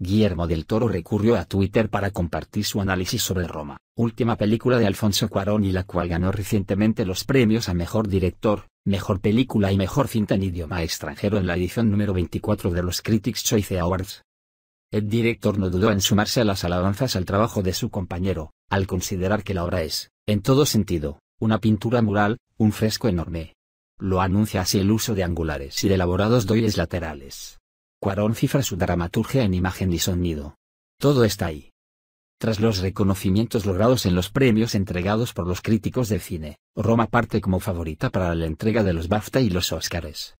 Guillermo del Toro recurrió a Twitter para compartir su análisis sobre Roma, última película de Alfonso Cuarón y la cual ganó recientemente los premios a Mejor Director, Mejor Película y Mejor Cinta en Idioma Extranjero en la edición número 24 de los Critics' Choice Awards. El director no dudó en sumarse a las alabanzas al trabajo de su compañero, al considerar que la obra es, en todo sentido, una pintura mural, un fresco enorme. Lo anuncia así el uso de angulares y de elaborados doyes laterales Cuarón cifra su dramaturgia en imagen y sonido. Todo está ahí. Tras los reconocimientos logrados en los premios entregados por los críticos de cine, Roma parte como favorita para la entrega de los BAFTA y los Óscares.